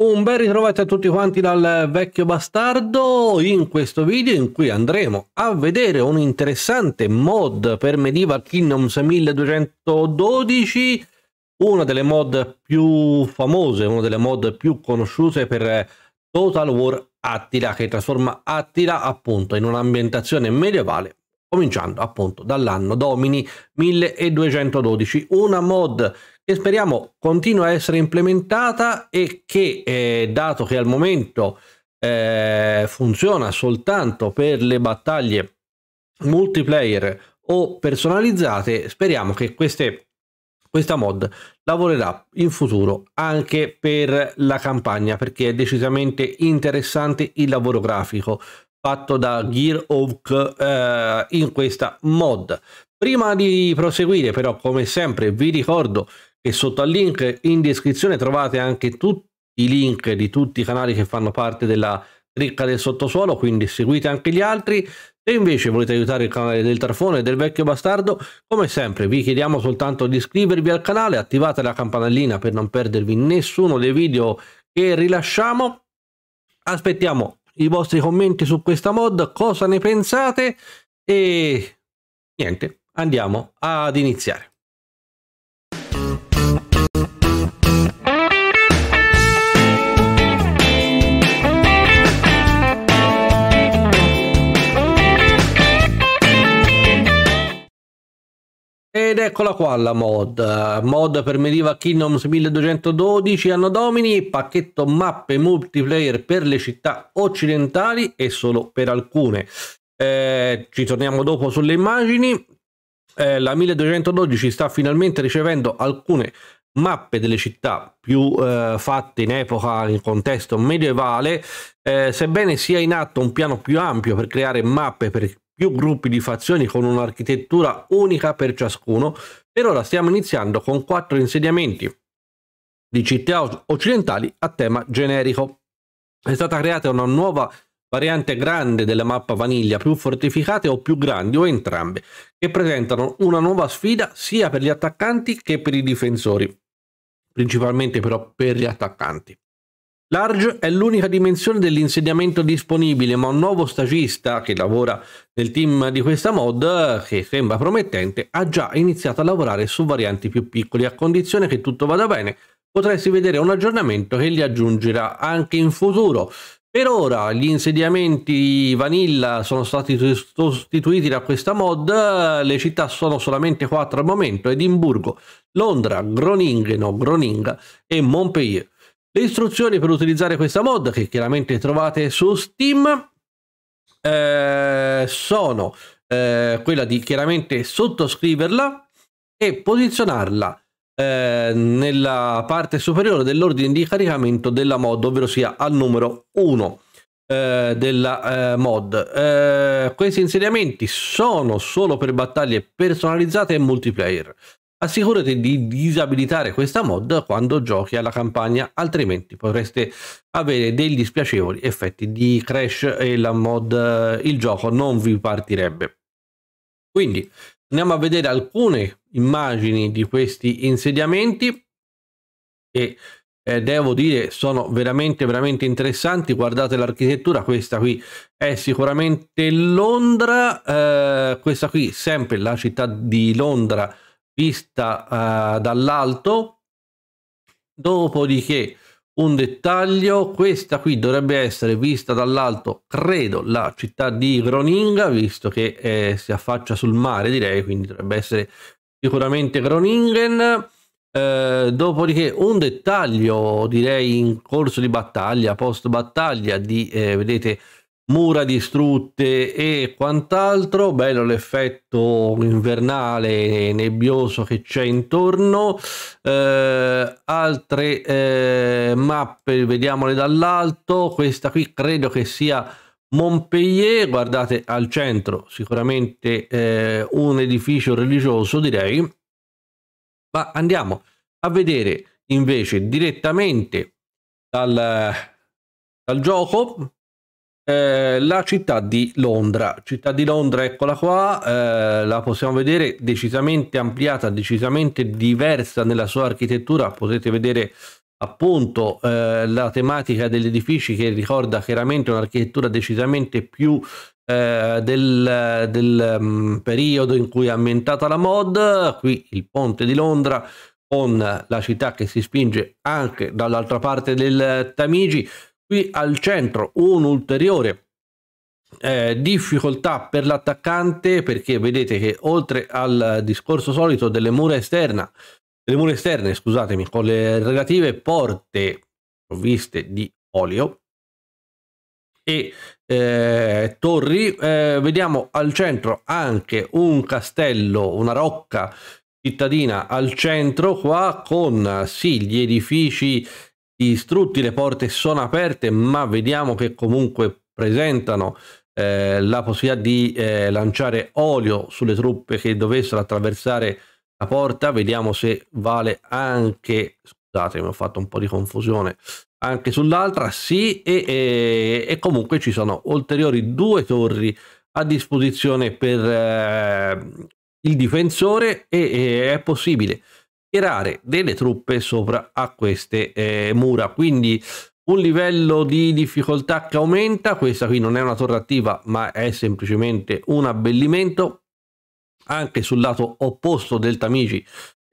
Un ben ritrovati a tutti quanti dal vecchio bastardo in questo video in cui andremo a vedere un interessante mod per Medieval Kingdoms 1212 una delle mod più famose, una delle mod più conosciute per Total War Attila che trasforma Attila appunto in un'ambientazione medievale cominciando appunto dall'anno Domini 1212 una mod che speriamo continua a essere implementata e che, eh, dato che al momento eh, funziona soltanto per le battaglie multiplayer o personalizzate, speriamo che queste, questa mod lavorerà in futuro anche per la campagna perché è decisamente interessante il lavoro grafico fatto da Gear Hawk eh, in questa mod. Prima di proseguire però come sempre vi ricordo e sotto al link in descrizione trovate anche tutti i link di tutti i canali che fanno parte della ricca del sottosuolo, quindi seguite anche gli altri. Se invece volete aiutare il canale del Tarfone e del Vecchio Bastardo, come sempre vi chiediamo soltanto di iscrivervi al canale, attivate la campanellina per non perdervi nessuno dei video che rilasciamo. Aspettiamo i vostri commenti su questa mod, cosa ne pensate e niente, andiamo ad iniziare. Ed eccola qua la mod, mod per Medieval Kingdoms 1212 anno domini, pacchetto mappe multiplayer per le città occidentali e solo per alcune. Eh, ci torniamo dopo sulle immagini, eh, la 1212 sta finalmente ricevendo alcune mappe delle città più eh, fatte in epoca in contesto medievale, eh, sebbene sia in atto un piano più ampio per creare mappe per più gruppi di fazioni con un'architettura unica per ciascuno, per ora stiamo iniziando con quattro insediamenti di città occidentali a tema generico. È stata creata una nuova variante grande della mappa vaniglia, più fortificate o più grandi o entrambe, che presentano una nuova sfida sia per gli attaccanti che per i difensori, principalmente però per gli attaccanti. Large è l'unica dimensione dell'insediamento disponibile, ma un nuovo stagista che lavora nel team di questa mod, che sembra promettente, ha già iniziato a lavorare su varianti più piccoli. A condizione che tutto vada bene, potresti vedere un aggiornamento che li aggiungerà anche in futuro. Per ora gli insediamenti vanilla sono stati sostituiti da questa mod, le città sono solamente 4 al momento, Edimburgo, Londra, Groningen, Groninga e Montpellier. Le istruzioni per utilizzare questa mod, che chiaramente trovate su Steam, eh, sono eh, quella di chiaramente sottoscriverla e posizionarla eh, nella parte superiore dell'ordine di caricamento della mod, ovvero sia al numero 1 eh, della eh, mod. Eh, questi insediamenti sono solo per battaglie personalizzate e multiplayer. Assicurati di disabilitare questa mod quando giochi alla campagna, altrimenti potreste avere degli spiacevoli effetti di crash e la mod, eh, il gioco non vi partirebbe. Quindi andiamo a vedere alcune immagini di questi insediamenti e eh, devo dire sono veramente veramente interessanti guardate l'architettura questa qui è sicuramente Londra eh, questa qui sempre la città di Londra vista uh, dall'alto dopodiché un dettaglio questa qui dovrebbe essere vista dall'alto credo la città di Groninga visto che eh, si affaccia sul mare direi quindi dovrebbe essere sicuramente Groningen eh, dopodiché un dettaglio direi in corso di battaglia post battaglia di eh, vedete mura distrutte e quant'altro, bello l'effetto invernale e nebbioso che c'è intorno, eh, altre eh, mappe vediamole dall'alto, questa qui credo che sia Montpellier, guardate al centro sicuramente eh, un edificio religioso direi, ma andiamo a vedere invece direttamente dal, dal gioco eh, la città di Londra. Città di Londra, eccola qua, eh, la possiamo vedere decisamente ampliata, decisamente diversa nella sua architettura. Potete vedere appunto eh, la tematica degli edifici che ricorda chiaramente un'architettura decisamente più eh, del, del um, periodo in cui è ambientata la mod. Qui il ponte di Londra con la città che si spinge anche dall'altra parte del Tamigi qui al centro un'ulteriore eh, difficoltà per l'attaccante perché vedete che oltre al discorso solito delle mura esterna delle mura esterne scusatemi con le relative porte provviste di olio e eh, torri eh, vediamo al centro anche un castello una rocca cittadina al centro qua con sì gli edifici distrutti, le porte sono aperte, ma vediamo che comunque presentano eh, la possibilità di eh, lanciare olio sulle truppe che dovessero attraversare la porta. Vediamo se vale anche, scusate mi ho fatto un po' di confusione, anche sull'altra, sì, e, e, e, comunque ci sono ulteriori due torri a disposizione per eh, il difensore e, e è possibile schierare delle truppe sopra a queste eh, mura. Quindi un livello di difficoltà che aumenta, questa qui non è una torre attiva ma è semplicemente un abbellimento. Anche sul lato opposto del Tamigi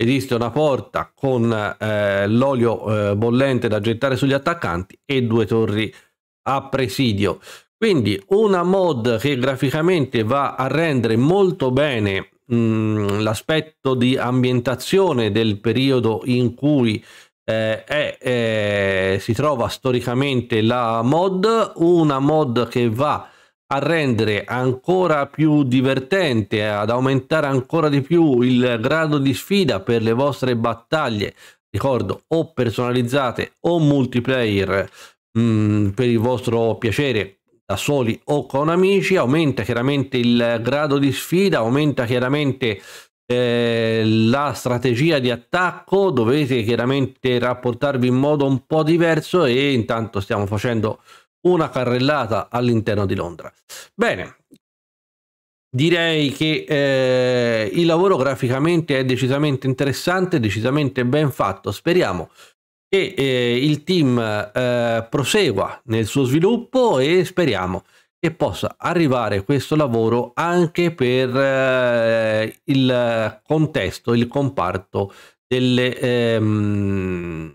esiste una porta con eh, l'olio eh, bollente da gettare sugli attaccanti e due torri a presidio. Quindi una mod che graficamente va a rendere molto bene Mm, l'aspetto di ambientazione del periodo in cui eh, eh, si trova storicamente la mod, una mod che va a rendere ancora più divertente, ad aumentare ancora di più il grado di sfida per le vostre battaglie, ricordo o personalizzate o multiplayer mh, mm, per il vostro piacere da soli o con amici, aumenta chiaramente il grado di sfida, aumenta chiaramente eh, la strategia di attacco, dovete chiaramente rapportarvi in modo un po' diverso e intanto stiamo facendo una carrellata all'interno di Londra. Bene, direi che eh, il lavoro graficamente è decisamente interessante, decisamente ben fatto, speriamo che eh, il team eh, prosegua nel suo sviluppo e speriamo che possa arrivare questo lavoro anche per eh, il contesto, il comparto delle, ehm,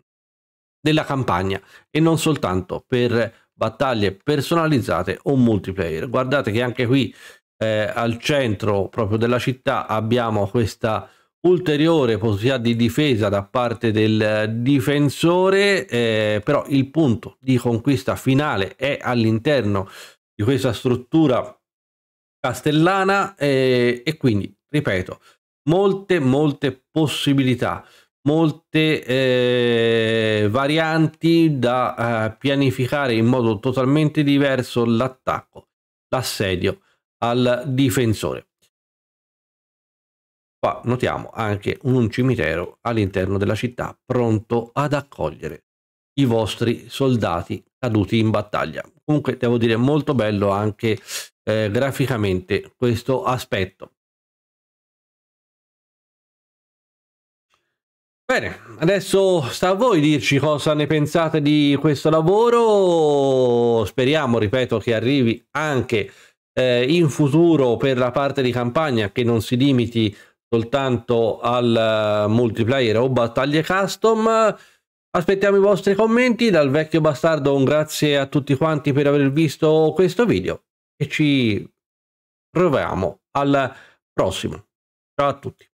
della campagna e non soltanto per battaglie personalizzate o multiplayer. Guardate che anche qui eh, al centro proprio della città abbiamo questa ulteriore possibilità di difesa da parte del eh, difensore, eh, però il punto di conquista finale è all'interno di questa struttura castellana eh, e quindi, ripeto, molte, molte possibilità, molte eh, varianti da eh, pianificare in modo totalmente diverso l'attacco, l'assedio al difensore. Qua notiamo anche un cimitero all'interno della città pronto ad accogliere i vostri soldati caduti in battaglia. Comunque devo dire molto bello anche eh, graficamente questo aspetto. Bene, adesso sta a voi dirci cosa ne pensate di questo lavoro, speriamo, ripeto, che arrivi anche eh, in futuro per la parte di campagna che non si limiti a soltanto al eh, multiplayer o battaglie custom. Aspettiamo i vostri commenti, dal vecchio bastardo un grazie a tutti quanti per aver visto questo video e ci proviamo al prossimo. Ciao a tutti.